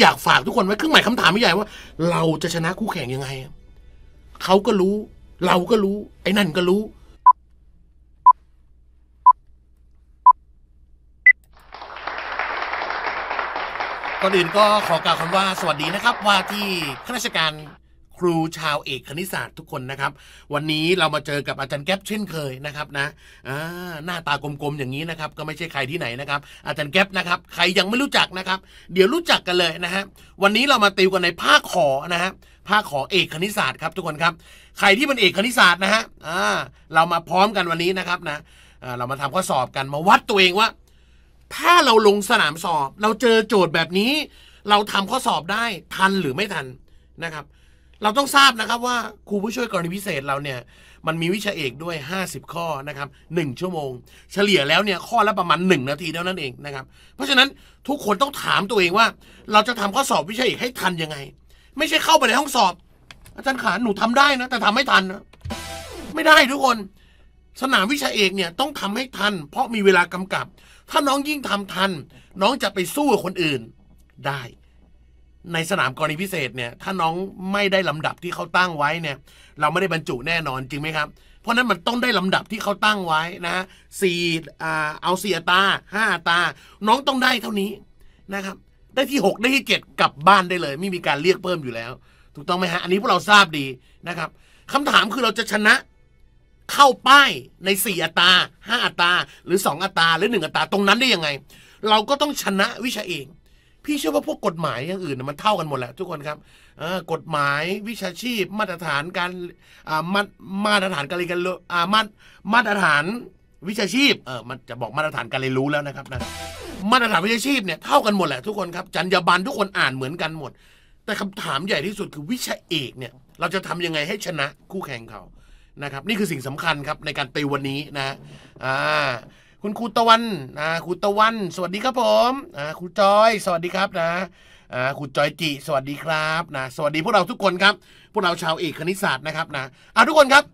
อยากฝากทุกคนไว้เครื่องหมายคำถามไม่ใหญ่ว่าเราจะชนะคู่แข่งยังไง เขาก็รู้ เราก็รู้ ไอ้นั่นก็รู้ก่อนอื่นก็ขอกล่าวคำว่าสวัสดีนะครับว่าที่ข้าราชการครู ชาวเอกคณิตศาสตร์ทุกคนนะครับ วันนี้เรามาเจอกับอาจารย์แก๊ปเช่นเคยนะครับนะหน้าตากลมๆอย่างนี้นะครับ ก็ไม่ใช่ใครที่ไหนนะครับ อาจารย์แก๊ปนะครับ ใครยังไม่รู้จักนะครับ เดี๋ยวรู้จักกันเลยนะฮะวันนี้เรามาติวกันในภาคขอนะฮะภาคขอเอกคณิตศาสตร์ครับทุกคนครับใครที่เป็นเอกคณิตศาสตร์นะฮะเรามาพร้อมกันวันนี้นะครับนะเรามาทำข้อสอบกันมาวัดตัวเองว่า ถ้าเราลงสนามสอบ เราเจอโจทย์แบบนี้ เราทำข้อสอบได้ทันหรือไม่ทันนะครับเราต้องทราบนะครับว่าครูผู้ช่วยกรณีพิเศษเราเนี่ย มันมีวิชาเอกด้วย50 ข้อนะครับ1ชั่วโมง เฉลี่ยแล้วเนี่ยข้อละประมาณ1นาทีเท่านั้นเองนะครับ เพราะฉะนั้นทุกคนต้องถามตัวเองว่า เราจะทำข้อสอบวิชาเอกให้ทันยังไง ไม่ใช่เข้าไปในห้องสอบ อาจารย์ขาหนูทำได้นะแต่ทำไม่ทันนะไม่ได้ทุกคน สนามวิชาเอกเนี่ยต้องทำให้ทัน เพราะมีเวลากำกับ ถ้าน้องยิ่งทำทันน้องจะไปสู้กับคนอื่นได้ในสนามกรณีพิเศษเนี่ยถ้าน้องไม่ได้ลำดับที่เขาตั้งไว้เนี่ย เราไม่ได้บรรจุแน่นอนจริงไหมครับเพราะนั้นมันต้องได้ลำดับที่เขาตั้งไว้นะสี่เอาสี่ตาห้าตา น้องต้องได้เท่านี้นะครับ ได้ที่ 6 ได้ที่7กลับบ้านได้เลยไม่มีการเรียกเพิ่มอยู่แล้ว ถูกต้องไหมฮะอันนี้พวกเราทราบดีนะครับคำถามคือเราจะชนะเข้าป้ายใน4อัตรา5อัตราหรือ2อัตราหรือ1อัตราตรงนั้นได้ยังไง เราก็ต้องชนะ วิชาเองพี่เชื่อว่าพวกกฎหมายอย่างอื่นมันเท่ากันหมดแหละทุกคนครับกฎหมายวิชาชีพมาตรฐานการมามาตรฐานการเรียนการมามาตรฐานวิชาชีพเออมันจะบอกมาตรฐานการเรียนรู้แล้วนะครับนะมาตรฐานวิชาชีพเนี่ยเท่ากันหมดแหละทุกคนครับจรรยาบรรณทุกคนอ่านเหมือนกันหมด แต่คำถามใหญ่ที่สุดคือวิชาเอกเนี่ยเราจะทำยังไงให้ชนะคู่แข่งเขานะครับ นี่คือสิ่งสำคัญครับในการตีวันนี้นะอ่าคุณครูตะวันอ่าครูตะวันสวัสดีครับผมอ่าครูจอยสวัสดีครับนะอ่าครูจอยจิสวัสดีครับนะสวัสดีพวกเราทุกคนครับ พวกเราชาวเอกคณิตศาสตร์นะครับนะอ่าทุกคนครับ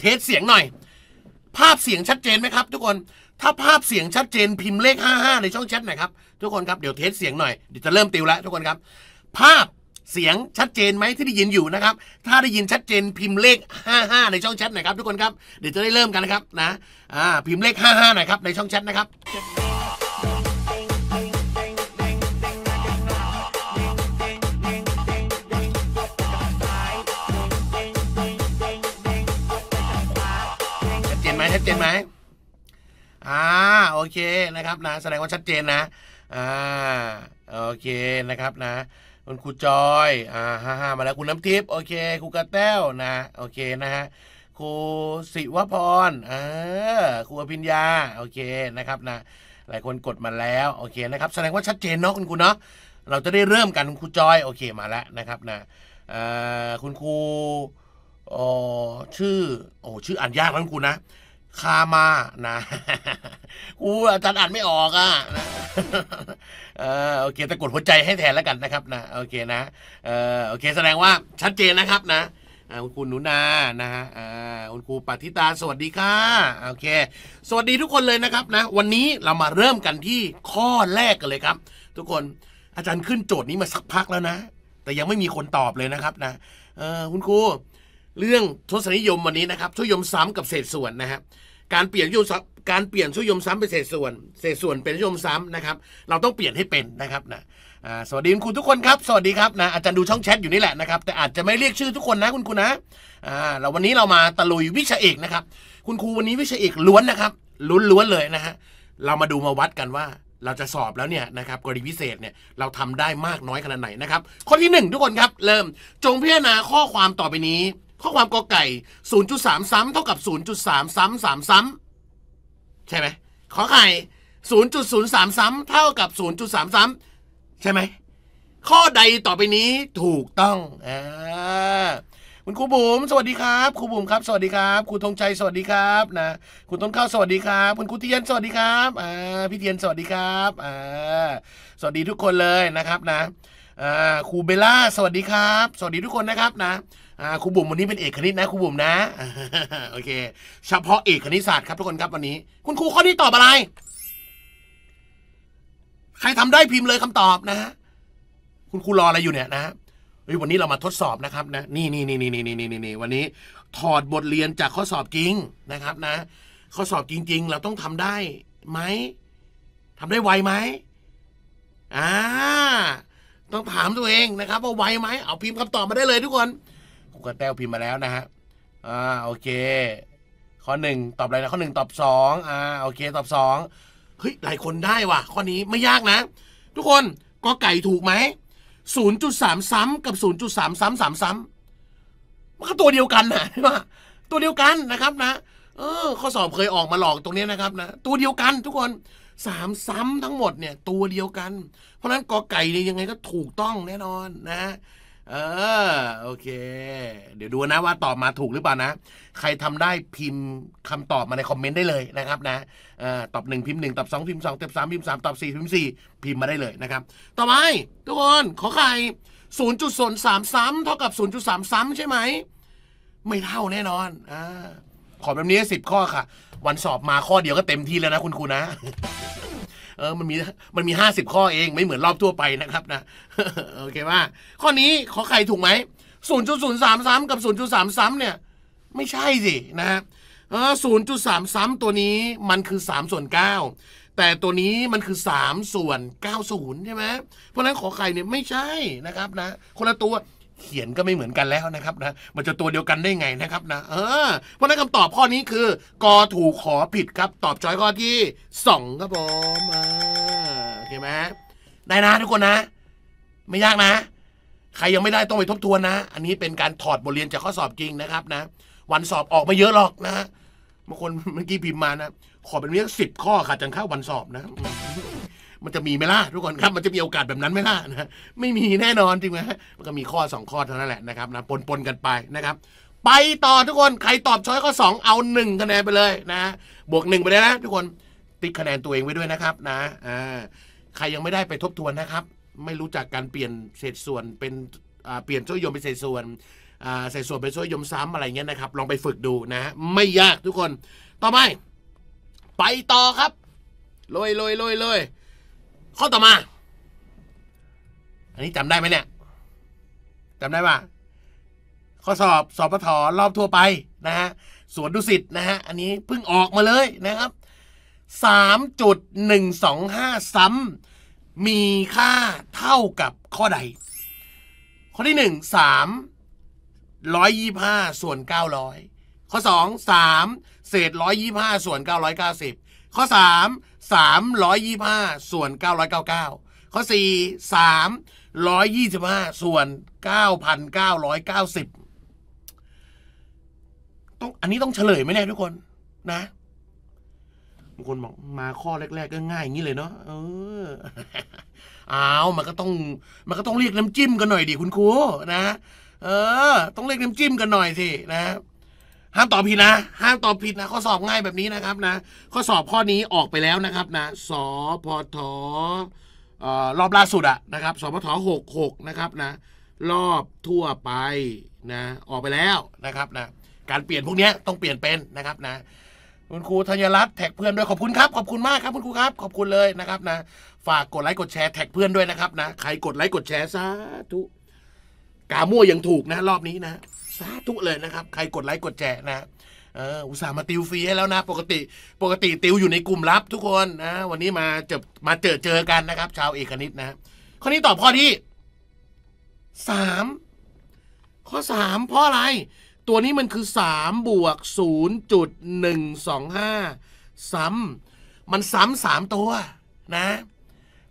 เทสเสียงหน่อย ภาพเสียงชัดเจนไหมครับทุกคนถ้าภาพเสียงชัดเจนพิมพ์เลข55 ในช่องแชทหน่อยครับ ทุกคนครับเดี๋ยวเทสเสียงหน่อยเดี๋ยวจะเริ่มติวแล้วทุกคนครับ ภาพเสียงชัดเจนไหมที่ได้ยินอยู่นะครับ ถ้าได้ยินชัดเจนพิมพ์เลข 55ในช่องแชทหน่อยครับทุกคนครับ เดี๋ยว จะได้เริ่มกันนะครับนะอ่าพิมพ์เลข 55หน่อยครับ ในช่องแชทนะครับชัดเจนไหมชัดเจนไหมอ่าโอเคนะครับนะแสดงว่าชัดเจนนะอ่าโอเคนะครับนะคุณครูจอย อ่าฮ่าฮ่ามาแล้วคุณน้ำทิพย์โอเคครูกระแต้วนะโอเคนะฮะครูศิวพรเออครูอภิญญาโอเคนะครับนะหลายคนกดมาแล้วโอเคนะครับ แสดงว่าชัดเจนเนาะคุณครูเนาะเราจะได้เริ่มกันคุณครูจอย โอเคมาแล้วนะครับนะคุณครูออชื่อโอ้ชื่ออ่านยากนะคุณครูนะคามานะครูอาจารย์อ่านไม่ออกอ่ะนะเออโอเคตะกุดหัวใจให้แทนแล้วกันนะครับนะโอเคนะเออโอเค แสดงว่าชัดเจนนะครับนะคุณครูหนูนานะฮะคุณครูปัทิตาสวัสดีค่ะโอเค สวัสดีทุกคนเลยนะครับนะ วันนี้เรามาเริ่มกันที่ข้อแรกกันเลยครับ ทุกคนอาจารย์ขึ้นโจทย์นี้มาสักพักแล้วนะ แต่ยังไม่มีคนตอบเลยนะครับ นะคุณครูเรื่องทศนิยมวันนี้นะครับทศนิยมซ้ํกับเศษส่วนนะครับการเปลี่ยนยุทธการเปลี่ยนช่วยมซ้ำเป็นเศษส่วน เศษส่วนเป็นช่วยมซ้ำนะครับ เราต้องเปลี่ยนให้เป็นนะครับนะสวัสดีคุณรูทุกคนครับ สวัสดีครับนะอาจารย์ดูช่องแชทอยู่นี่แหละนะครับ แต่อาจจะไม่เรียกชื่อทุกคนนะคุณครูนะเราวันนี้เรามาตะลุยวิชาเอกนะครับ คุณครูวันนี้วิชาเอกล้วนนะครับ ล้วนล้วนเลยนะฮะ เรามาดูมาวัดกันว่าเราจะสอบแล้วเนี่ยนะครับกรณีพิเศษเนี่ยเราทำได้มากน้อยขนาดไหนนะครับ ข้อที่ 1 ทุกคนครับเริ่ม จงพิจารณาข้อความต่อไปนี้ ข้อความกอไก่ 0.3 3เท่ากับ0.3ซ้3ซ้ำใช่ไหมขอไข่ศูนย์จุดศูนย์สามซ้ำเท่ากับศูนย์จุดสามซ้ำใช่ไหมข้อใดต่อไปนี้ถูกต้องอ่าคุณครูบุ๋มสวัสดีครับครูบุ๋มครับสวัสดีครับครูธงชัยสวัสดีครับนะคุณต้นข้าวสวัสดีครับ คุณครูเทียนสวัสดีครับอ่าพี่เทียนสวัสดีครับอ่าสวัสดีทุกคนเลยนะครับนะอ่าครูเบล่าสวัสดีครับ สวัสดีทุกคนนะครับนะครูบุ๋มวันนี้เป็นเอกคณิตนะครูบุ๋มนะโอเค เฉพาะเอกคณิตศาสตร์ครับทุกคนครับวันนี้ คุณครูข้อนี้ตอบอะไรใครทำได้พิมพ์เลยคำตอบนะฮะคุณครูรออะไรอยู่ เนี่ยนะฮะวันนี้เรามาทดสอบนะครับนะนี่นี่นี่นี่นี่นี่นี่นี่วันนี้ ถอดบทเรียนจากข้อสอบจริงนะครับนะข้อสอบจริง ๆ เราต้องทำได้ไหมทำได้ไวไหมอ่าต้องถามตัวเองนะครับ ว่าไวไหมเอาพิมพ์คำตอบมาได้เลยทุกคนกระแต้วพิมพ์มาแล้วนะฮะ อ่าโอเค ข้อหนึ่งตอบอะไรนะข้อหนึ่งตอบสองอ่าโอเค ตอบสองเฮ้ยหลายคนได้ว่ะข้อนี้ไม่ยากนะ ทุกคนก็ไก่ถูกไหม ศูนย์จุดสามซ้ำกับศูนย์จุดสามซ้ำสามซ้ำมันก็ตัวเดียวกันนะใช่ปะตัวเดียวกันนะครับนะ เออข้อสอบเคยออกมาหลอกตรงนี้นะครับ นะ ตัวเดียวกัน ทุกคนสามซ้ำทั้งหมดเนี่ย ตัวเดียวกันเพราะนั้นกอไก่เนี่ยยังไงก็ถูกต้องแน่นอนนะเออ โอเค เดี๋ยวดูนะว่าตอบมาถูกหรือเปล่านะ ใครทำได้พิมพ์คำตอบมาในคอมเมนต์ได้เลยนะครับนะอตอบหนึ่งพิมพ์หนึ่งตอบสองพิมพ์สองตอบสามพิมพ์สามตอบสี่พิมพ์สี่พิมพ์มาได้เลยนะครับ ต่อไปทุกคนขอใครศูนย์จุดศูนย์สามสามเท่ากับศูนย์จุดสามซ้ำใช่ไหม ไม่เท่าแน่นอนอ่าขอแบบนี้สิบข้อค่ะ วันสอบมาข้อเดียวก็เต็มที่แล้วนะคุณครูนะเออมันมี มันมีห้าสิบข้อเอง ไม่เหมือนรอบทั่วไปนะครับนะ โอเคว่าข้อนี้ขอใครถูกไหมศูนย์จุดศูนย์สามซ้ำกับศูนย์จุดสามซ้ำเนี่ย ไม่ใช่สิ นะฮะเออศูนย์จุดสามซ้ำตัวนี้มันคือสามส่วนเก้าแต่ตัวนี้มันคือสามส่วนเก้าศูนย์ใช่ไหม เพราะฉะนั้นขอไข่เนี่ยไม่ใช่นะครับนะ คนละตัวเขียนก็ไม่เหมือนกันแล้วนะครับนะมันจะตัวเดียวกันได้ไงนะครับนะเออเพราะนั้นคำตอบข้อนี้คือกอถูกขอผิดครับ ตอบจอยข้อที่สองครับผมโอเคไหมได้นะ ทุกคนนะ ไม่ยากนะ ใครยังไม่ได้ต้องไปทบทวนนะ อันนี้เป็นการถอดบทเรียนจากข้อสอบจริงนะครับ นะ วันสอบออกมาเยอะหรอกนะบางคนเมื่อกี้พิมพ์มานะ ขอเป็นเรื่องสิบข้อค่ะจังข้าวันสอบนะมันจะมีไหมล่ะทุกคนครับมันจะมีโอกาสแบบนั้นไหมล่ะนะไม่มีแน่นอนจริงไหมมันก็มีข้อ 2 ข้อเท่านั้นแหละนะครับนะปนปนกันไปนะครับ ไปต่อทุกคนใครตอบช้อยข้อ2เอา1คะแนนไปเลยนะบวก1ไปเลยนะทุกคนติดคะแนนตัวเองไว้ด้วยนะครับ นะอ่าใครยังไม่ได้ไปทบทวนนะครับ ไม่รู้จักการเปลี่ยนเศษส่วนเป็นเปลี่ยนช่วยยมเป็นเศษส่วนเศษส่วนเป็นช่วยยมซ้ำอะไรเงี้ยนะครับลองไปฝึกดูนะ ไม่ยากทุกคน ต่อไปไปต่อครับลอยลอยลอยลอยข้อต่อมา อันนี้จำได้ไหมเนี่ย จำได้ป่ะ ข้อสอบสอบปทรอบทั่วไปนะฮะ สวนดุสิตนะฮะ อันนี้เพิ่งออกมาเลยนะครับ 3.125ซ้ำมีค่าเท่ากับข้อใด ข้อที่1 3 125ส่วน 900 ข้อ 2 3เศษ125ส่วน 990 ข้อ 3 325ส่วน999 ข้อ 4 325ส่วน9,990ต้องอันนี้ต้องเฉลยไหมเนี่ยทุกคน นะบางคนบอกมาข้อแรก ๆ ก็ง่ายอย่างนี้เลยเนาะเอออ้าวมันก็ต้อง มันก็ต้องเรียกน้ำจิ้มกันหน่อยดิคุณครูนะเออ ต้องเรียกน้ำจิ้มกันหน่อยสินะห้ามตอบผิดนะห้ามตอบผิดนะข้อสอบง่ายแบบนี้นะครับนะข้อสอบข้อนี้ออกไปแล้วนะครับนะ สพทรอบล่าสุดอะนะครับสพทหกหกนะครับนะ รอบทั่วไปนะ ออกไปแล้วนะครับนะการเปลี่ยนพวกนี้ต้องเปลี่ยนเป็นนะครับนะคุณครูธัญรัตน์แท็กเพื่อนด้วยขอบคุณครับขอบคุณมากครับคุณครูครับขอบคุณเลยนะครับนะฝากกดไลค์กดแชร์แท็กเพื่อนด้วยนะครับนะใครกดไลค์กดแชร์สาธุกามั่วยังถูกนะ รอบนี้นะสาธุเลยนะครับ ใครกดไลค์กดแจนะ อุตส่าห์มาติวฟรีให้แล้วนะ ปกติปกติติวอยู่ในกลุ่มลับทุกคนนะ วันนี้มาเจอมาเจอเจอกันนะครับ ชาวเอกนิตนะข้อนี้ตอบข้อที่สามข้อสามเพราะอะไร ตัวนี้มันคือสามบวกศูนย์จุดหนึ่งสองห้าซ้ำมันซ้ำสามตัวนะ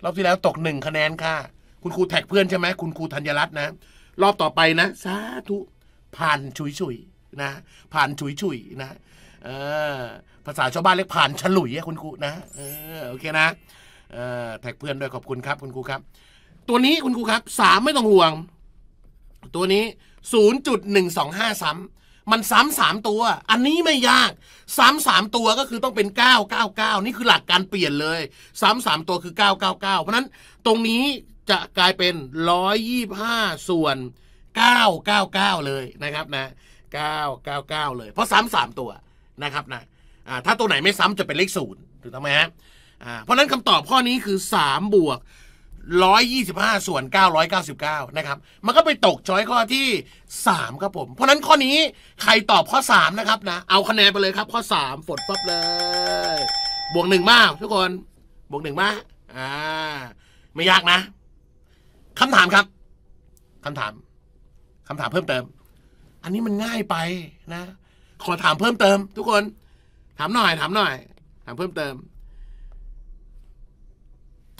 รอบที่แล้วตกหนึ่งคะแนนค่ะ คุณครูแท็กเพื่อนใช่ไหมคุณครูธัญรัตน์นะรอบต่อไปนะสาธุผ่านชุยชุยนะ ผ่านชุยชุยนะภาษาชาวบ้านเรียกผ่านฉลุยคุณครูนะโอเคนะแท็กเพื่อนด้วยขอบคุณครับ คุณครูครับ ตัวนี้คุณครูครับสามไม่ต้องห่วง ตัวนี้ศูนย์จุดหนึ่งสองห้าซ้ำมันซ้ำสามตัวอันนี้ไม่ยากซ้ำสามตัวก็คือต้องเป็นเก้าเก้าเก้านี่คือหลักการเปลี่ยนเลยซ้ำสามตัวคือเก้าเก้าเก้าเพราะนั้นตรงนี้จะกลายเป็นร้อยยี่ห้าส่วน999 เลยนะครับนะ 999 เลยเพราะซ้ำสามตัวนะครับนะถ้าตัวไหนไม่ซ้ำจะเป็นเลขศูนย์ถูกต้องไหมฮะเพราะนั้นคำตอบข้อนี้คือ3บวก125 ส่วน 999 นะครับ มันก็ไปตกช้อยข้อที่3ครับผม เพราะนั้นข้อนี้ใครตอบข้อ 3 นะครับนะเอาคะแนนไปเลยครับข้อ3ฝดปั๊บเลย บวกหนึ่งมากทุกคนบวกหนึ่งมากอ่าไม่ยากนะคำถามครับคำถามคำถามเพิ่มเติม อันนี้มันง่ายไปนะ ขอถามเพิ่มเติม ทุกคน ถามหน่อยถามหน่อย ถามเพิ่มเติม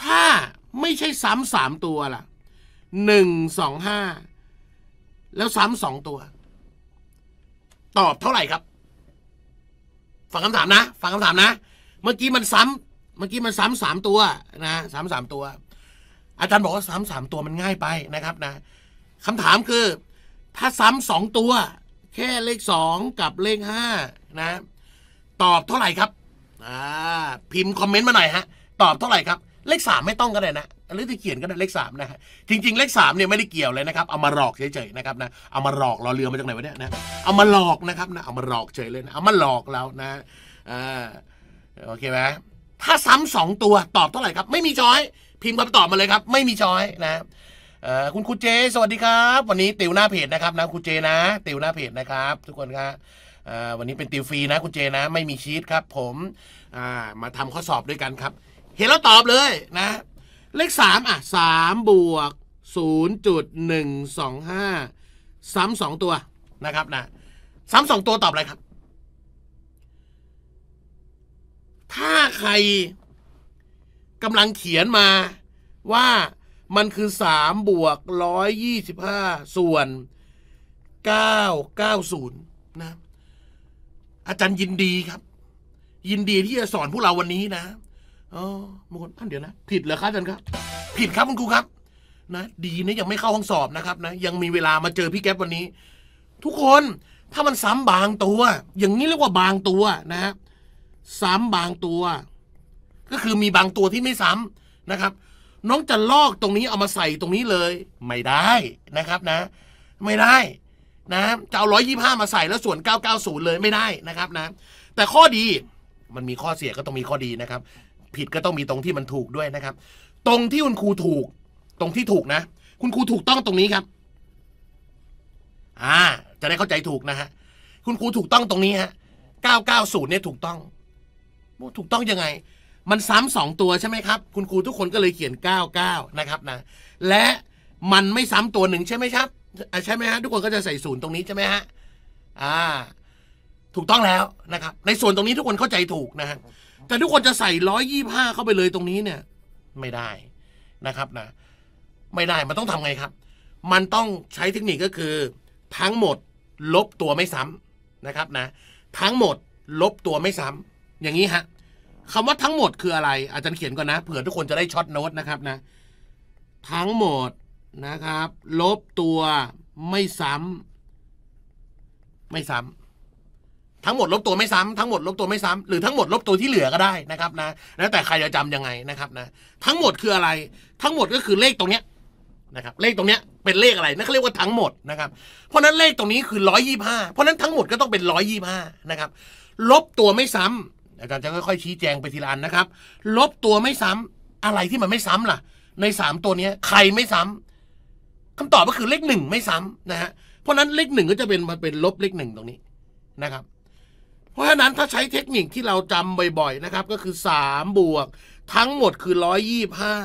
ถ้าไม่ใช่ซ้ำสามตัวล่ะ หนึ่งสองห้า แล้วซ้ำสองตัว ตอบเท่าไหร่ครับ ฟังคำถามนะฟังคำถามนะ เมื่อกี้มันซ้ำเมื่อกี้มันซ้ำสามตัวนะซ้ำสามตัว อาจารย์บอกว่าซ้ำสามตัวมันง่ายไปนะครับนะคำถามคือถ้าซ้ำสองตัว แค่เลขสองกับเลขห้านะตอบเท่าไหร่ครับอ่าพิมพ์คอมเมนต์มาหน่อยฮะตอบเท่าไหร่ครับเลขสามไม่ต้องก็ได้นะหรือจะเขียนก็ได้เลขสามนะฮะจริง ๆเลขสามเนี่ยไม่ได้เกี่ยวเลยนะครับเอามาหลอกเฉยๆนะครับนะเอามาหลอกเราเรือมาจากไหนวะเนี่ยนะเอามาหลอกนะครับนะเอามาหลอกเฉยเลยนะเอามาหลอกเรานะอ่าโอเคไหมถ้าซ้ำสองตัวตอบเท่าไหร่ครับ ไม่มีช้อยพิมพ์คำตอบมาเลยครับ ไม่มีช้อยนะคุณครูเจ สวัสดีครับ วันนี้ ติวหน้าเพจนะครับนะครูเจนะติวหน้าเพจนะครับ ทุกคนครับวันนี้เป็นติวฟรีนะ คุณเจนะ ไม่มีชีตครับ ผมมาทำข้อสอบด้วยกันครับ เห็นแล้วตอบเลยนะ เลขสามอ่ะสามบวกศูนย์จุดหนึ่งสองห้าซ้ำสองตัวนะครับนะซ้ำสองตัวตอบอะไรครับ ถ้าใครกำลังเขียนมาว่ามันคือ3บวก125ส่วน990นะอาจารย์ยินดีครับ ยินดีที่จะสอนพวกเราวันนี้นะอ๋อมงคนท่านเดี๋ยวนะ ผิดเหรอครับอาจารย์ครับ ผิดครับคุณครูครับ นะ ดีนะยังไม่เข้าห้องสอบนะครับนะยังมีเวลามาเจอพี่แก๊ปวันนี้ ทุกคนถ้ามันซ้มบางตัว อย่างนี้เรียกว่าบางตัวนะฮะซ้ำบางตัว ก็คือมีบางตัวที่ไม่ซ้านะครับน้องจะลอกตรงนี้เอามาใส่ตรงนี้เลย ไม่ได้นะครับนะ ไม่ได้ นะจะเอาร้อยยี่ห้ามาใส่แล้วส่วนเก้าเก้าศูนย์เลยไม่ได้นะครับ นะ แต่ข้อดีมันมีข้อเสียก็ต้องมีข้อดีนะครับ ผิดก็ต้องมีตรงที่มันถูกด้วยนะครับ ตรงที่คุณครูถูก ตรงที่ถูกนะ คุณครูถูกต้องตรงนี้ครับอ่าจะได้เข้าใจถูกนะฮะคุณครูถูกต้องตรงนี้ฮะเนย์เนี่ยถูกต้องถูกต้องยังไงมันซ้ำสองตัวใช่ไหมครับ คุณครูทุกคนก็เลยเขียน99นะครับนะและมันไม่ซ้ำตัวหนึ่งใช่ไหมครับใช่ไหมฮะทุกคนก็จะใส่ศูนย์ตรงนี้ใช่ไหมฮะอ่า ถูกต้องแล้วนะครับ ในส่วนตรงนี้ทุกคนเข้าใจถูกนะฮะแต่ทุกคนจะใส่ร้อยยี่ห้าเข้าไปเลยตรงนี้เนี่ย ไม่ได้นะครับนะ ไม่ได้มันต้องทำไงครับ มันต้องใช้เทคนิคก็คือ ทั้งหมดลบตัวไม่ซ้ำนะครับนะทั้งหมด ลบตัวไม่ซ้ำ อย่างนี้ฮะคำว่าทั้งหมดคืออะไร อาจารย์เขียนก่อนนะเผื่อทุกคนจะได้ช็อตโน้ตนะครับนะทั้งหมดนะครับ ลบตัวไม่ซ้ำไม่ซ้ำทั้งหมดลบตัวไม่ซ้ำ ทั้งหมดลบตัวไม่ซ้ำ หรือทั้งหมดลบตัวที่เหลือก็ได้นะครับ นะแล้วแต่ใครจะจํำยังไงนะครับนะ ทั้งหมดคืออะไรทั้งหมดก็คือเลขตรงเนี้ยนะครับ เลขตรงเนี้ยเป็นเลขอะไรนั่นเขาเรียกว่าทั้งหมดนะครับเพราะนั้นเลขตรงนี้คือร้อยยี่ห้าเพราะนั้นทั้งหมดก็ต้องเป็นร้อยยี่ห้านะครับ ลบตัวไม่ซ้ำอาจารย์จะค่อยๆชี้แจงไปทีละอันนะครับ ลบตัวไม่ซ้ำ อะไรที่มันไม่ซ้ำล่ะ ในสามตัวนี้ใครไม่ซ้ำ คำตอบก็คือเลขหนึ่งไม่ซ้ำนะฮะ เพราะนั้นเลขหนึ่งก็จะเป็นมันเป็นลบเลขหนึ่งตรงนี้นะครับ เพราะฉะนั้นถ้าใช้เทคนิคที่เราจำบ่อย ๆนะครับ ก็คือสามบวก ทั้งหมดคือร้อยยี่ห้า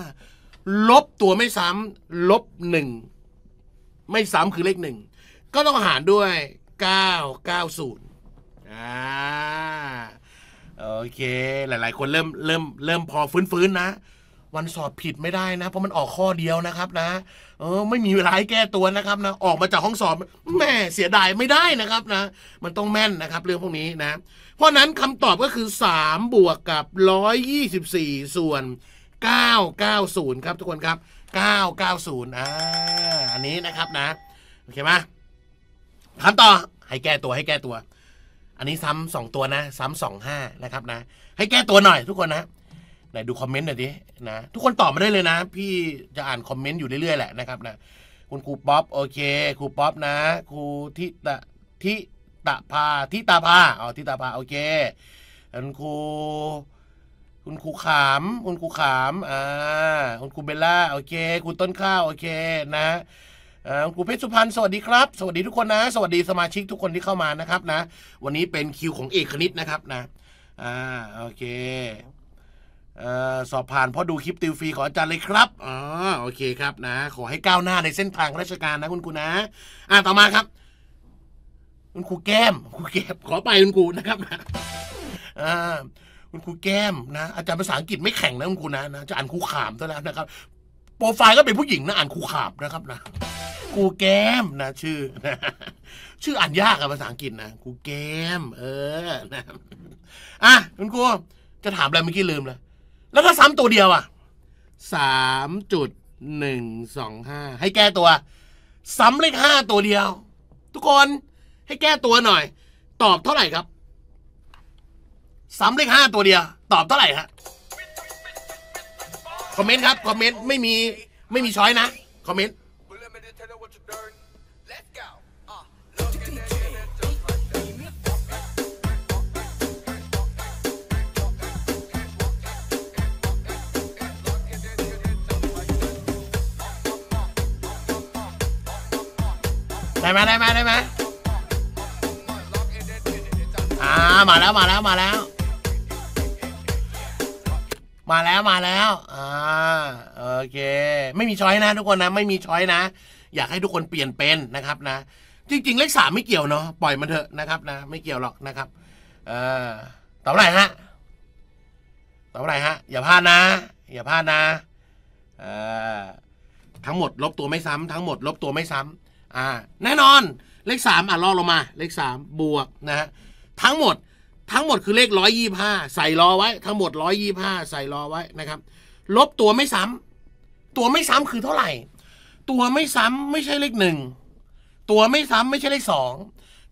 ลบตัวไม่ซ้ำ ลบหนึ่งไม่ซ้ำคือเลขหนึ่งก็ต้องหารด้วยเก้าเก้าศูนย์อ่าโอเค หลายๆ คนเริ่มเริ่มเริ่มพอฟื้นๆนะ วันสอบผิดไม่ได้นะ เพราะมันออกข้อเดียวนะครับนะ เออไม่มีเวลาให้แก้ตัวนะครับนะออกมาจากห้องสอบแม่เสียดาย ไม่ได้นะครับนะ มันต้องแม่นนะครับ เรื่องพวกนี้นะ เพราะนั้นคำตอบก็คือ3บวกกับ124 ส่วน 990 ครับทุกคนครับ 990อ่าอันนี้นะครับนะ โอเคไหมคำตอบให้แก้ตัวให้แก้ตัวอันนี้ซ้ำสองตัวนะซ้ำสองห้านะครับนะ ให้แก้ตัวหน่อยทุกคนนะ ไหนดูคอมเมนต์หน่อยดินะทุกคนตอบมาได้เลยนะ พี่จะอ่านคอมเมนต์อยู่เรื่อยๆแหละนะครับ นะคุณครูป๊อปโอเคครูป๊อปนะครูทิตะทิตะพาทิตาพาอ๋อทิตาพาโอเคคุณครูคุณครูขาม คุณครูขามอ่าคุณครูเบลล่าโอเคคุณต้นข้าวโอเคนะกูเพชรสุพรรณสวัสดีครับสวัสดีทุกคนนะสวัสดีสมาชิกทุกคนที่เข้ามานะครับ นะ วันนี้เป็นคิวของเอกคณิตนะครับนะ อ่าโอเคเออสอบผ่านเพราะดูคลิปติวฟรีของอาจารย์เลยครับอ๋อโอเคครับนะ ขอให้ก้าวหน้าในเส้นทางราชการนะคุณครูนะ อ่าต่อมาครับคุณครูแก้มครูแก้มขอไปคุณครูนะครับนะอ่าคุณครูแก้มนะ อาจารย์ภาษาอังกฤษไม่แข็งนะคุณครูนะนะ จะอ่านครูขามซะแล้วนะครับ โปรไฟล์ก็เป็นผู้หญิงนะอ่านครูขามนะครับนะกูแก้มนะชื่อ ชื่ออ่านยากอะภาษาอังกฤษนะกูแก้มเออนะอ่ะคุณครูจะถามอะไรเมื่อกี้ลืมเลยแล้วถ้าซ้ำตัวเดียวอะสามจุดหนึ่งสองห้าให้แก้ตัวซ้ำเลขห้าตัวเดียว ทุกคนให้แก้ตัวหน่อย ตอบเท่าไหร่ครับซ้ำเลขห้าตัวเดียว ตอบเท่าไหร่ฮะคอมเมนต์ครับคอมเมนต์ไม่มีไม่มีช้อยนะคอมเมนต์ได้ไหมได้ไหมได้ไหมอ่ามาแล้วมาแล้วมาแล้ว มาแล้วมาแล้วอ่าโอเคไม่มีช้อยนะทุกคนนะ ไม่มีช้อยนะ อยากให้ทุกคนเปลี่ยนเป็นนะครับ นะจริงๆเลขสามไม่เกี่ยวเนาะปล่อยมันเถอะนะครับ นะ ไม่เกี่ยวหรอกนะครับเอ่อตอบอะไรฮะตอบอะไรฮะอย่าพลาดนะอย่าพลาดนะเอ่อทั้งหมด ลบตัวไม่ซ้ำ ทั้งหมด ลบตัวไม่ซ้ำแน่นอนเลข3อ่ะล่อลงมา เลข3บวกนะฮะทั้งหมดทั้งหมดคือเลข125 ใส่รอไว้ ทั้งหมด125 ใส่รอไว้นะครับ ลบตัวไม่ซ้ำ ตัวไม่ซ้ำคือเท่าไหร่ ตัวไม่ซ้ำไม่ใช่เลขหนึ่งตัวไม่ซ้ำไม่ใช่เลขสอง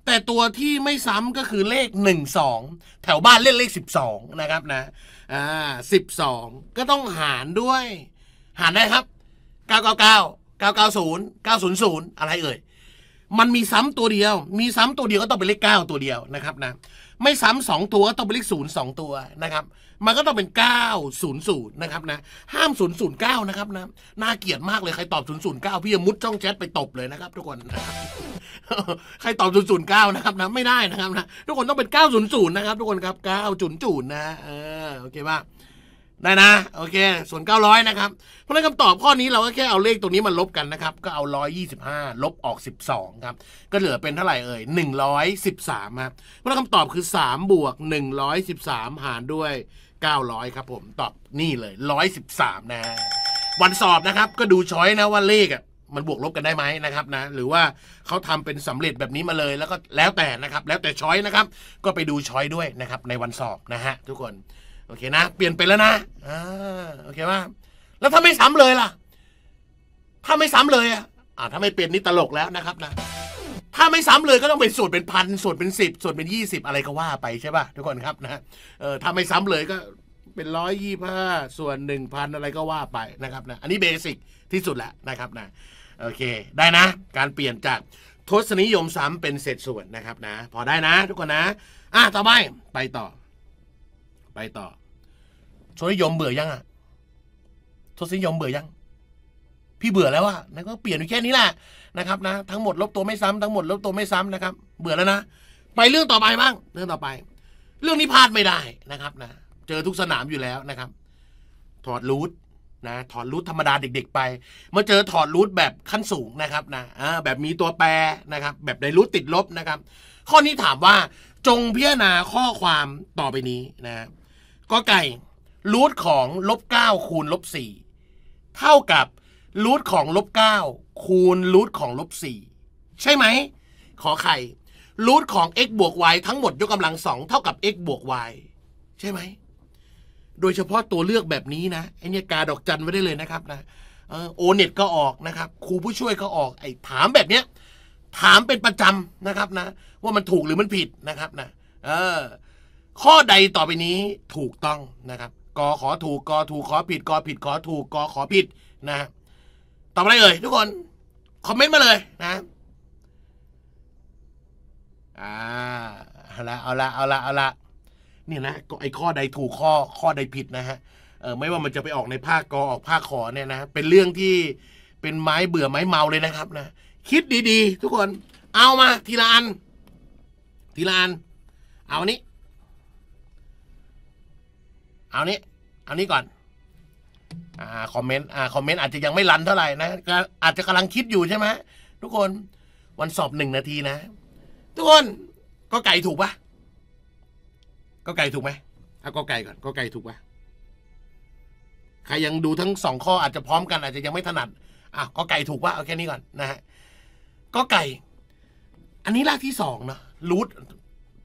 แต่ตัวที่ไม่ซ้ำก็คือเลขหนึ่งสองแถวบ้านเล่นเลขสิบสองนะครับนะอ่าสิบสองก็ต้องหารด้วย หารได้ครับเก้าเก้าเก้า990 900อะไรเอ่ย มันมีซ้ำตัวเดียว มีซ้ำตัวเดียวก็ต้องเป็นเลข9ตัวเดียวนะครับ นะ ไม่ซ้ำสองตัวก็ต้องเป็นเลขศูนย์สองตัวนะครับ มันก็ต้องเป็น900นะครับนะ ห้าม009นะครับนะ น่าเกลียดมากเลยใครตอบ009พี่จะมุดช่องแชทไปตบเลยนะครับทุกคนนะครับใครตอบ009นะครับนะไม่ได้นะครับนะทุกคนต้องเป็น900นะครับทุกคนครับ900นะเออโอเคป่ะได้นะ โอเคส่วน 900 นะครับ เพราะนั้นคำตอบข้อนี้เราก็แค่เอาเลขตรงนี้มาลบกันนะครับก็เอา 125 ลบออก 12 ครับก็เหลือเป็นเท่าไหร่เอ่ย 113 ครับเพราะะนั้นคำตอบคือ 3 บวก 113 หารด้วย 900 ครับผมตอบนี่เลย 113 นะวันสอบนะครับก็ดูช้อยนะว่าเลขอ่ะมันบวกลบกันได้ไหมนะครับนะหรือว่าเขาทำเป็นสำเร็จแบบนี้มาเลยแล้วก็แล้วแต่นะครับแล้วแต่ช้อยนะครับก็ไปดูช้อยด้วยนะครับในวันสอบนะฮะทุกคนโอเคนะ เปลี่ยนไปแล้วนะอ่าโอเคว่าแล้วถ้าไม่ซ้ำเลยล่ะ ถ้าไม่ซ้ำเลยอ่ะอ่าถ้าไม่เปลี่ยนนี่ตลกแล้วนะครับนะ ถ้าไม่ซ้ำเลยก็ต้องเป็นสูตรเป็นพันสูตรเป็นสิบสูตรเป็นยี่สิบอะไรก็ว่าไปใช่ป่ะทุกคนครับนะเออถ้าไม่ซ้ำเลยก็เป็นร้อยยี่ห้าส่วนหนึ่งพันอะไรก็ว่าไปนะครับนะ อันนี้เบสิกที่สุดแหละนะครับนะโอเคได้นะ การเปลี่ยนจากทศนิยมซ้ำเป็นเศษส่วนนะครับนะ พอได้นะ ทุกคนนะ อ่ะต่อไปไปต่อไปต่อชวนยมเบื่อยังอ่ะทศนิยมเบื่อยัง พี่เบื่อแล้วอะนะก็เปลี่ยนอยู่แค่นี้แหละ นะครับนะ ทั้งหมดลบตัวไม่ซ้ำ ทั้งหมดลบตัวไม่ซ้ำ นะครับ เบื่อแล้วนะ ไปเรื่องต่อไปบ้าง เรื่องต่อไป เรื่องนี้พลาดไม่ได้นะครับนะ เจอทุกสนามอยู่แล้วนะครับ ถอดรูทนะ ถอดรูทธรรมดาเด็ก ๆ ไปมาเจอถอดรูทแบบขั้นสูงนะครับ นะแบบมีตัวแปรนะครับ แบบในรูทติดลบนะครับ ข้อนี้ถามว่า จงพิจารณาข้อความต่อไปนี้นะครับก็ไก่รูทของ ลบเก้าคูณลบสี่เท่ากับรูทของ ลบเก้าคูณรูทของลบสี่ใช่ไหม ขอไข่รูทของ x บวก y ทั้งหมดยกกำลังสองเท่ากับ x บวก y ใช่ไหม โดยเฉพาะตัวเลือกแบบนี้นะไอเนี่ยกาดอกจันไว้ได้เลยนะครับนะโอเน็ตก็ออกนะครับครูผู้ช่วยก็ออกไอถามแบบเนี้ยถามเป็นประจำนะครับนะว่ามันถูกหรือมันผิดนะครับนะเออข้อใดต่อไปนี้ถูกต้องนะครับกอขอถูกกอถูกขอผิดกอผิดขอถูกกอขอผิดนะตอบอะไรเอ่ยทุกคนคอมเมนต์มาเลยนะอ่าเอาละเอาละเอาละเอาละเนี่ยนะไอ้ข้อใดถูกข้อ ข้อใดผิดนะฮะเออไม่ว่ามันจะไปออกในภาคกอออกภาคขอเนี่ยนะเป็นเรื่องที่เป็นไม้เบื่อไม้เมาเลยนะครับ นะคิดดีๆทุกคน เอามาทีละอันทีละอันเอาอันนี้เอานี้เอานี้ก่อน อ่าคอมเมนต์ อ่าคอมเมนต์อาจจะยังไม่รันเท่าไหร่นะ อาจจะกำลังคิดอยู่ใช่ไหมทุกคน วันสอบหนึ่งนาทีนะ ทุกคนก็ไก่ถูกปะก็ไก่ถูกไหมเอาก็ไก่ก่อนก็ไก่ถูกปะใครยังดูทั้งสองข้อ อาจจะพร้อมกัน อาจจะยังไม่ถนัดอ่ะก็ไก่ถูกปะเอาแค่นี้ก่อนนะฮะก็ไก่ อันนี้รากที่สองเนาะ รูท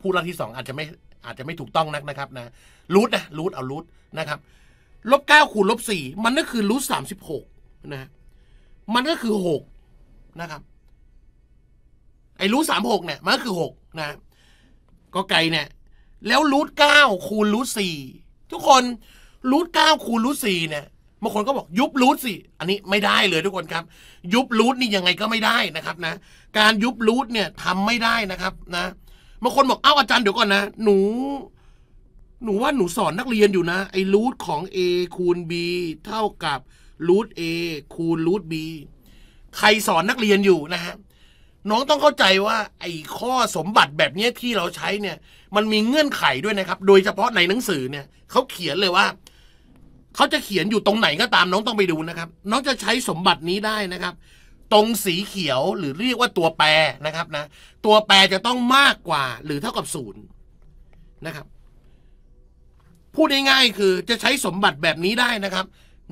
พูดรากที่สองอาจจะไม่อาจจะไม่ถูกต้องนักนะครับนะรูทนะรูทเอารูทนะครับลบเก้าคูณลบสี่มันก็คือรูทสามสิบหกนะมันก็คือหกนะครับไอ้รูทสามหกเนี่ยมันก็คือหกนะก็ไกลเนี่ยแล้วรูทเก้าคูณรูทสี่ทุกคนรูทเก้าคูณรูทสี่เนี่ย บางคนก็บอกยุบรูทสิอันนี้ไม่ได้เลยทุกคนครับ ยุบรูทนี่ยังไงก็ไม่ได้นะครับนะการยุบรูทเนี่ยทำไม่ได้นะครับนะบางคนบอกเอ้าอาจารย์เดี๋ยวก่อนนะหนู หนูว่าหนูสอนนักเรียนอยู่นะ ไอ้รูทของ a คูณ b เท่ากับรูท a คูณรูท b ใครสอนนักเรียนอยู่นะฮะน้องต้องเข้าใจว่าไอ้ข้อสมบัติแบบนี้ที่เราใช้เนี่ยมันมีเงื่อนไขด้วยนะครับ โดยเฉพาะในหนังสือเนี่ยเขาเขียนเลยว่าเขาจะเขียนอยู่ตรงไหนก็ตาม น้องต้องไปดูนะครับน้องจะใช้สมบัตินี้ได้นะครับตรงสีเขียวหรือเรียกว่าตัวแปรนะครับนะ ตัวแปรจะต้องมากกว่าหรือเท่ากับศูนย์นะครับพูดง่ายๆคือจะใช้สมบัติแบบนี้ได้นะครับ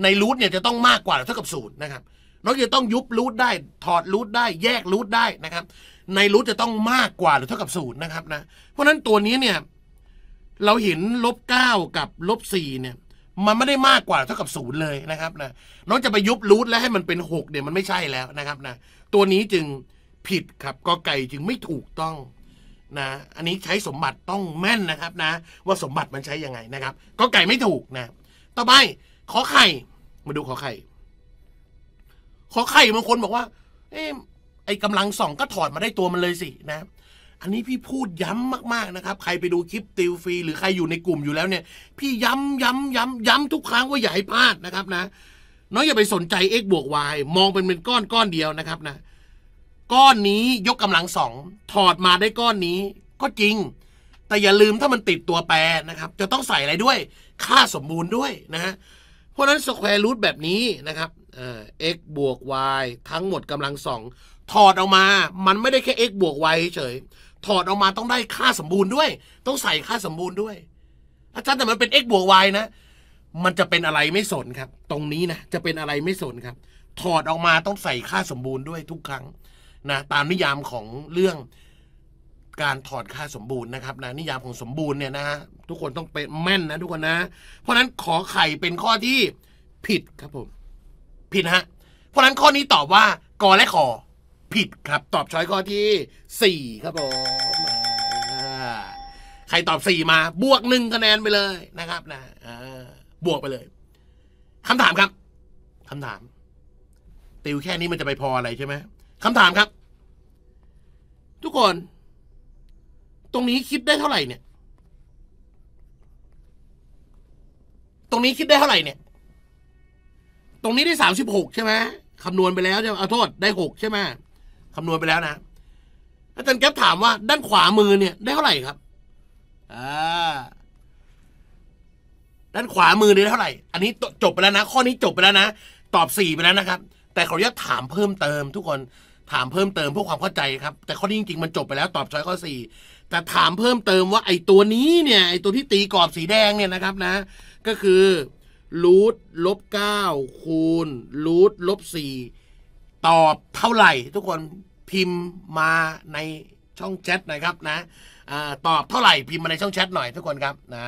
ในรูทเนี่ยจะต้องมากกว่าหรือเท่ากับศูนย์นะครับนอกจากต้องยุบรูทได้ถอดรูทได้แยกรูทได้นะครับ ในรูทจะต้องมากกว่าหรือเท่ากับศูนย์นะครับนะเพราะฉะนั้นตัวนี้เนี่ยเราเห็นลบเก้ากับลบสี่เนี่ยมันไม่ได้มากกว่า เท่ากับศูนย์เลยนะครับ นะน้องจะไปยุบรูทแล้วให้มันเป็นหกเนี่ยมันไม่ใช่แล้วนะครับ นะตัวนี้จึงผิดครับกอไก่จึงไม่ถูกต้องนะอันนี้ใช้สมบัติต้องแม่นนะครับ นะ ว่าสมบัติมันใช้ยังไงนะครับก็ไก่ไม่ถูกนะต่อไปขอไข่ มาดูขอไข่ขอไข่บางคนบอกว่า เอ๊ะไอ้กำลังสองก็ถอดมาได้ตัวมันเลยสิ นะอันนี้พี่พูดย้ำมากๆนะครับใครไปดูคลิปติวฟรีหรือใครอยู่ในกลุ่มอยู่แล้วเนี่ยพี่ย้ำย้ำย้ำย้ำทุกครั้งว่าอย่าให้พลาดนะครับนะน้อยอย่าไปสนใจ x บวก y มองเป็นเป็นก้อนก้อนเดียวนะครับนะก้อนนี้ยกกำลังสองถอดมาได้ก้อนนี้ก็จริง แต่อย่าลืมถ้ามันติดตัวแปรนะครับจะต้องใส่อะไรด้วยค่าสมบูรณ์ด้วยนะฮะเพราะนั้นสแควร์รูทแบบนี้นะครับเอ็ก x บวก y ทั้งหมดกำลังสองถอดออกมามันไม่ได้แค่ x บวก y เฉยถอดออกมาต้องได้ค่าสมบูรณ์ด้วย ต้องใส่ค่าสมบูรณ์ด้วย อาจารย์แต่มันเป็น x บวก y นะ มันจะเป็นอะไรไม่สนครับ ตรงนี้นะจะเป็นอะไรไม่สนครับ ถอดออกมาต้องใส่ค่าสมบูรณ์ด้วยทุกครั้งนะตามนิยามของเรื่องการถอดค่าสมบูรณ์นะครับนะนิยามของสมบูรณ์เนี่ยนะฮะทุกคนต้องเป็นแม่นนะทุกคนนะ เพราะฉะนั้นขอไข่เป็นข้อที่ผิดครับผมผิดฮะเพราะฉะนั้นข้อนี้ตอบว่ากอและขอผิดครับ ตอบช้อยข้อที่่ครับผมใครตอบสี่มา บวกหนึ่งคะแนนไปเลยนะครับ นะบวกไปเลยคำถามครับคำถามติวแค่นี้มันจะไปพออะไรใช่ไหมคำถามครับ ทุกคนตรงนี้คิดได้เท่าไหร่เนี่ยตรงนี้คิดได้เท่าไหร่เนี่ย ตรงนี้ได้สามสิบหกใช่ไหมคำนวณไปแล้วใช่ไหมเอาโทษได้หกใช่ไหมคำนวณไปแล้วนะอาจารย์แก๊ปถามว่าด้านขวามือเนี่ยได้เท่าไหร่ครับ อ่า ด้านขวามือได้เท่าไหร่ อันนี้จบไปแล้วนะ ข้อนี้จบไปแล้วนะ ตอบสี่ไปแล้วนะครับ แต่ขออนุญาตถามเพิ่มเติม ทุกคน ถามเพิ่มเติมเพื่อความเข้าใจ ครับ แต่ข้อนี้จริงๆมันจบไปแล้วตอบช้อยข้อสี่ แต่ถามเพิ่มเติมว่า ไอ้ตัวนี้เนี่ย ไอ้ตัวที่ตีกรอบสีแดงเนี่ยนะครับ นะ ก็คือรูทลบเก้าคูณรูทลบสี่ตอบเท่าไหร่ ทุกคนพิมพ์มาในช่องแชทหน่อยครับนะอตอบเท่าไหร่พิมพ์มาในช่องแชทหน่อยทุกคนครับนะ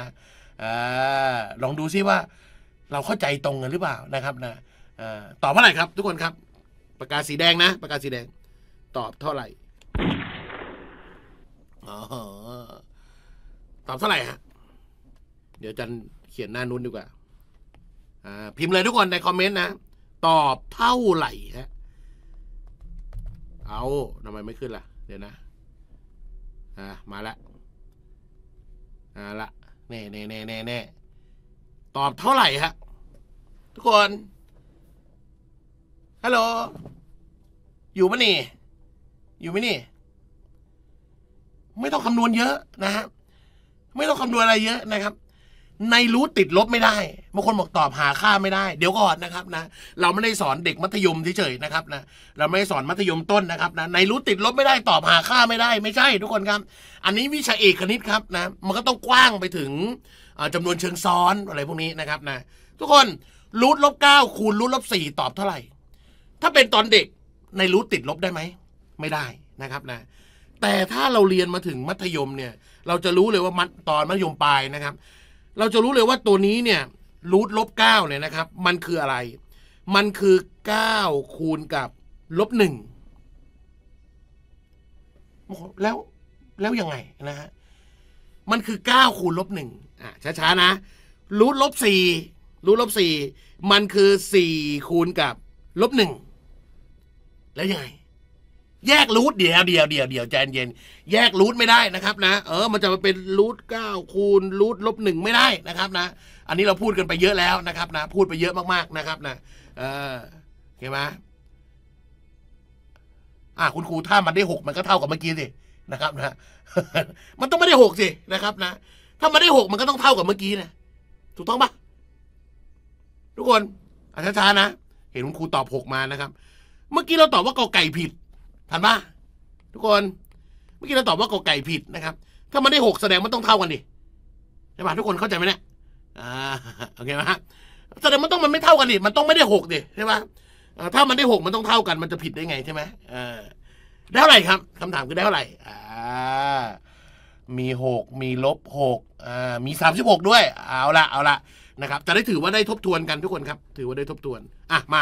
อลองดูซิว่า เราเข้าใจตรงกันหรือเปล่านะครับ นะตอบเท่าไหร่ครับ ทุกคนครับประกาศสีแดงนะประกาศสีแดง ตอบเท่าไหร่ตอบเท่าไหร่ฮะเดี๋ยวจันเขียนหน้านุ้นดีกว่าพิมพ์เลยทุกคนในคอมเมนต์นะตอบเท่าไหร่ฮะเอาทำไมไม่ขึ้นล่ะ เดี๋ยวนะอ่ามาละอ่าละแน่แน่แน่แน่แน่ตอบเท่าไหร่ฮะทุกคนฮัลโหลอยู่ปะนี่ อยู่ไหมนี่ ไม่ต้องคำนวณเยอะนะฮะไม่ต้องคำนวณอะไรเยอะนะครับในรู้ติดลบไม่ได้บางคนบอกตอบหาค่าไม่ได้ เดี๋ยวก่อนนะครับนะ เราไม่ได้สอนเด็กมัธยมเฉยๆนะครับนะ เราไม่ได้สอนมัธยมต้นนะครับนะ ในรู้ติดลบไม่ได้ ตอบหาค่าไม่ได้ ไม่ใช่ ทุกคนครับ อันนี้วิชาเอกคณิตครับนะ มันก็ต้องกว้างไปถึงจำนวนเชิงซ้อนอะไรพวกนี้นะครับนะ ทุกคนรูทลบเก้าคูณรูทลบสี่ตอบเท่าไหร่ ถ้าเป็นตอนเด็กในรู้ติดลบได้ไหม ไม่ได้นะครับนะ แต่ถ้าเราเรียนมาถึงมัธยมเนี่ย เราจะรู้เลยว่ามัตอนมัธยมปลายนะครับเราจะรู้เลยว่าตัวนี้เนี่ยรูทลบเก้าเนี่ยนะครับ มันคืออะไร มันคือเก้าคูณกับ ลบหนึ่งแล้วแล้วยังไงนะฮะ มันคือเก้าคูณลบหนึ่งอ่ะช้าๆ นะรูทลบสี่รูทลบสี่มันคือสี่คูณกับ ลบหนึ่งแล้วยังไงแยกรูทเดียวเดียวเดียวเดียวใจเย็น แยกรูทไม่ได้นะครับนะเออ มันจะมาเป็นรูทเก้าคูณรูทลบหนึ่งไม่ได้นะครับ นะ อันนี้เราพูดกันไปเยอะแล้วนะครับ นะพูดไปเยอะมากๆนะครับนะเออเข้ามาอ่าคุณครูถ้ามันได้หกมันก็เท่ากับเมื่อกี้สินะครับ นะมันต้องไม่ได้หกสินะครับ นะถ้ามันได้หกมันก็ต้องเท่ากับเมื่อกี้นะถูกต้องปะทุกคนอาช้าๆนะเห็นคุณครูตอบหกมานะครับ เมื่อกี้เราตอบว่ากอไก่ผิดทันปะทุกคนเมื่อกี้เราตอบว่ากอไก่ผิดนะครับ ถ้ามันได้หกแสดงมันต้องเท่ากันดิใช่ปะทุกคนเข้าใจไหมเนี่ยอ่าโอเคไหมฮะแสดงมันต้องมันไม่เท่ากันดิมันต้องไม่ได้หกดิใช่ไหมถ้ามันได้หกมันต้องเท่ากันมันจะผิดได้ไงใช่ไหมเออได้เท่าไหร่ครับ คำถามคือได้เท่าไหร่อ่ามีหกมีลบหกอ่ามีสามสิบหกด้วย เอาละเอาละนะครับ จะได้ถือว่าได้ทบทวนกัน ทุกคนครับ ถือว่าได้ทบทวนอ่ะมา